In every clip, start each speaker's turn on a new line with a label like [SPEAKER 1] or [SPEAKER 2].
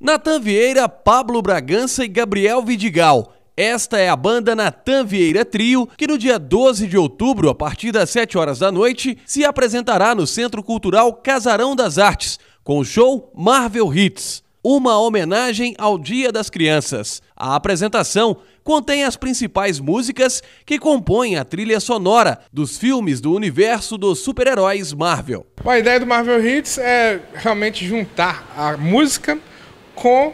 [SPEAKER 1] Natan Vieira, Pablo Bragança e Gabriel Vidigal. Esta é a banda Natan Vieira Trio, que no dia 12 de outubro, a partir das 7 horas da noite, se apresentará no Centro Cultural Casarão das Artes, com o show Marvel Hits, uma homenagem ao Dia das Crianças. A apresentação contém as principais músicas que compõem a trilha sonora dos filmes do universo dos super-heróis Marvel.
[SPEAKER 2] A ideia do Marvel Hits é realmente juntar a música com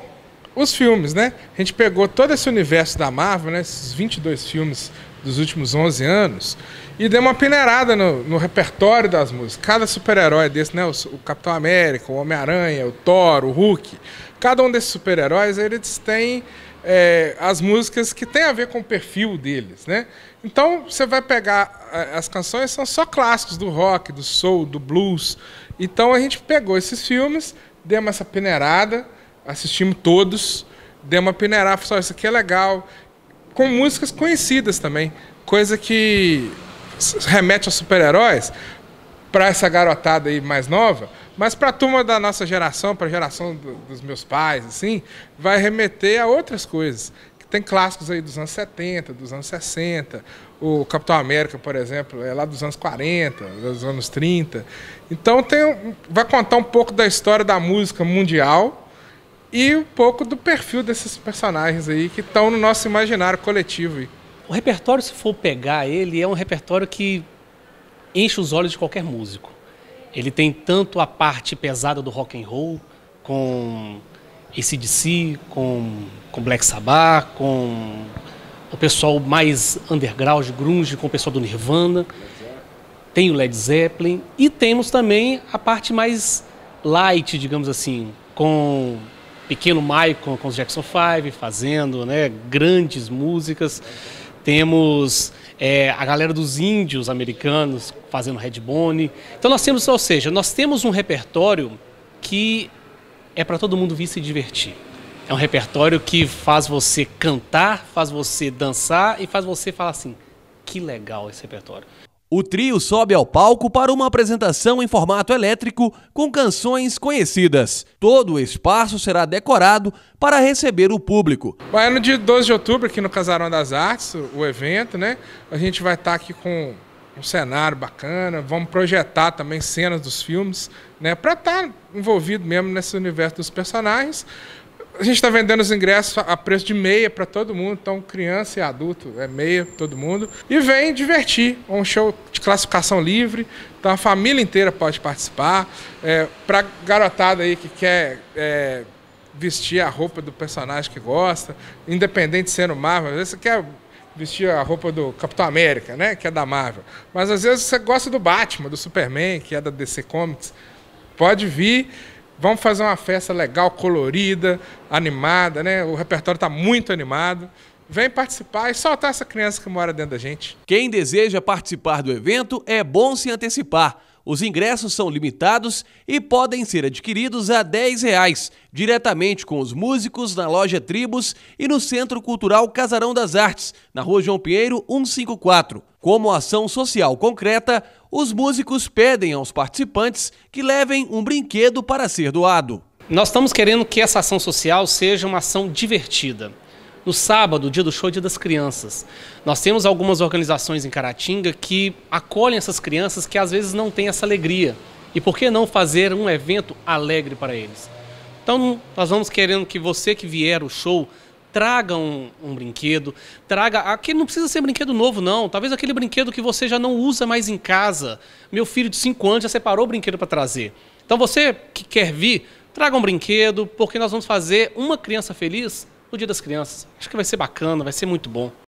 [SPEAKER 2] os filmes, né? A gente pegou todo esse universo da Marvel, né? Esses 22 filmes dos últimos 11 anos e deu uma peneirada no, no repertório das músicas. Cada super-herói desse, né? O, o Capitão América, o Homem-Aranha, o Thor, o Hulk. Cada um desses super-heróis, eles têm é, as músicas que têm a ver com o perfil deles, né? Então, você vai pegar é, as canções, são só clássicos do rock, do soul, do blues. Então, a gente pegou esses filmes, uma essa peneirada, assistimos todos, deu uma peneirada, falou, isso aqui é legal, com músicas conhecidas também, coisa que remete aos super-heróis, para essa garotada aí mais nova, mas para a turma da nossa geração, para a geração do, dos meus pais, assim, vai remeter a outras coisas. Tem clássicos aí dos anos 70, dos anos 60, o Capitão América, por exemplo, é lá dos anos 40, dos anos 30. Então tem, vai contar um pouco da história da música mundial, e um pouco do perfil desses personagens aí que estão no nosso imaginário coletivo. O repertório, se for pegar ele, é um repertório que enche os olhos de qualquer músico.
[SPEAKER 3] Ele tem tanto a parte pesada do rock and roll, com ACDC, com, com Black Sabbath, com o pessoal mais underground, grunge, com o pessoal do Nirvana. Tem o Led Zeppelin e temos também a parte mais light, digamos assim, com Pequeno Maicon com os Jackson 5, fazendo né, grandes músicas. Temos é, a galera dos índios americanos fazendo headbone. Então nós temos, ou seja, nós temos um repertório que é para todo mundo vir se divertir. É um repertório que faz você cantar, faz você dançar e faz você falar assim: que legal esse repertório.
[SPEAKER 1] O trio sobe ao palco para uma apresentação em formato elétrico com canções conhecidas. Todo o espaço será decorado para receber o público.
[SPEAKER 2] é no dia 12 de outubro aqui no Casarão das Artes, o evento, né? A gente vai estar aqui com um cenário bacana, vamos projetar também cenas dos filmes, né, para estar tá envolvido mesmo nesse universo dos personagens. A gente está vendendo os ingressos a preço de meia para todo mundo, então criança e adulto é meia todo mundo. E vem divertir, é um show de classificação livre, então a família inteira pode participar. É, para garotada aí que quer é, vestir a roupa do personagem que gosta, independente de ser no Marvel, às vezes você quer vestir a roupa do Capitão América, né, que é da Marvel. Mas às vezes você gosta do Batman, do Superman, que é da DC Comics, pode vir. Vamos fazer uma festa legal, colorida, animada, né? O repertório está muito animado. Vem participar e soltar essa criança que mora dentro da gente. Quem deseja participar do evento é bom se antecipar. Os
[SPEAKER 1] ingressos são limitados e podem ser adquiridos a R$ 10,00, reais, diretamente com os músicos na loja Tribos e no Centro Cultural Casarão das Artes, na Rua João Pinheiro 154. Como ação social concreta, os músicos pedem aos participantes que levem um brinquedo para ser doado. Nós estamos querendo que essa ação
[SPEAKER 3] social seja uma ação divertida. No sábado, dia do show, dia das crianças, nós temos algumas organizações em Caratinga que acolhem essas crianças que às vezes não têm essa alegria. E por que não fazer um evento alegre para eles? Então, nós vamos querendo que você que vier ao show traga um, um, brinquedo, traga. Aquele não precisa ser brinquedo novo, não. Talvez aquele brinquedo que você já não usa mais em casa. Meu filho de 5 anos já separou o brinquedo para trazer. Então você que quer vir, traga um brinquedo, porque nós vamos fazer uma criança feliz no Dia das Crianças. Acho que vai ser bacana, vai ser muito bom.